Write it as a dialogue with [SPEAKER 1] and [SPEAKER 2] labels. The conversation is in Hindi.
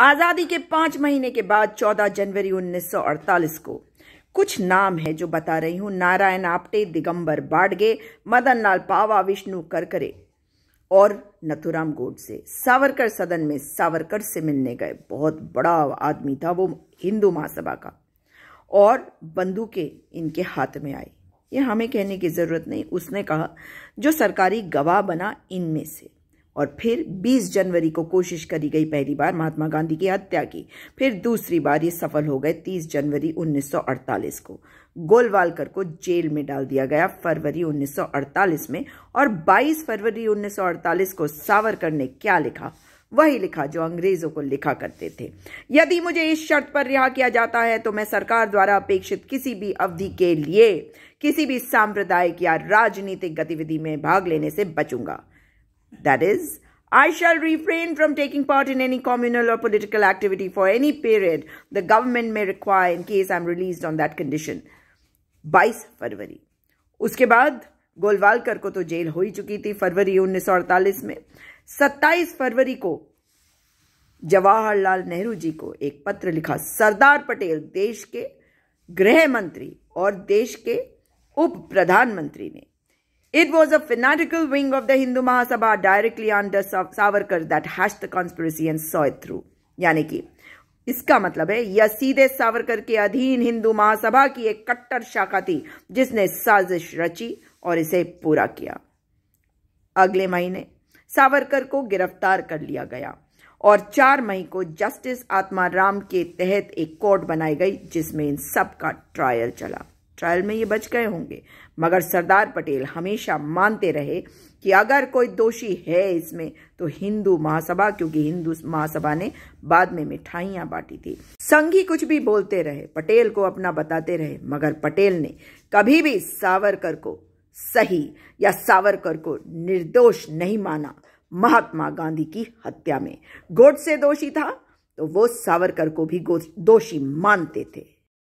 [SPEAKER 1] आज़ादी के पांच महीने के बाद 14 जनवरी 1948 को कुछ नाम है जो बता रही हूँ नारायण आपटे दिगंबर बाडगे मदन लाल पावा विष्णु करकरे और नथुराम गोडसे सावरकर सदन में सावरकर से मिलने गए बहुत बड़ा आदमी था वो हिंदू महासभा का और बंदूकें इनके हाथ में आई ये हमें कहने की ज़रूरत नहीं उसने कहा जो सरकारी गवाह बना इनमें से और फिर 20 जनवरी को कोशिश करी गई पहली बार महात्मा गांधी की हत्या की फिर दूसरी बार ये सफल हो गए 30 जनवरी 1948 को गोलवालकर को जेल में डाल दिया गया फरवरी 1948 में और 22 फरवरी 1948 को सावरकर ने क्या लिखा वही लिखा जो अंग्रेजों को लिखा करते थे यदि मुझे इस शर्त पर रिहा किया जाता है तो मैं सरकार द्वारा अपेक्षित किसी भी अवधि के लिए किसी भी सांप्रदायिक या राजनीतिक गतिविधि में भाग लेने से बचूंगा That is, I shall refrain from taking part in any communal or political activity for any period the government may require in case I'm released on that condition. 22 february uske baad golwalkar ko to jail ho hi chuki thi february 1948 mein 27 february ko Jawaharlal Nehru जी को एक पत्र लिखा सरदार पटेल देश के गृह मंत्री और देश के उप प्रधानमंत्री ने It was a fanatical wing of the Hindu Mahasabha directly under Savarkar that hashed the conspiracy and saw it through. यानी कि इसका मतलब है यह सीधे सावरकर के अधीन हिंदू महासभा की एक कट्टर शाखा थी जिसने साजिश रची और इसे पूरा किया अगले महीने सावरकर को गिरफ्तार कर लिया गया और चार मई को जस्टिस आत्मा राम के तहत एक कोर्ट बनाई गई जिसमें इन सब का ट्रायल चला ट्रायल में ये बच गए होंगे मगर सरदार पटेल हमेशा मानते रहे कि अगर कोई दोषी है इसमें तो हिंदू महासभा क्योंकि हिंदू महासभा ने बाद में मिठाइयां बांटी थी संघी कुछ भी बोलते रहे पटेल को अपना बताते रहे मगर पटेल ने कभी भी सावरकर को सही या सावरकर को निर्दोष नहीं माना महात्मा गांधी की हत्या में गोड से दोषी था तो वो सावरकर को भी दोषी मानते थे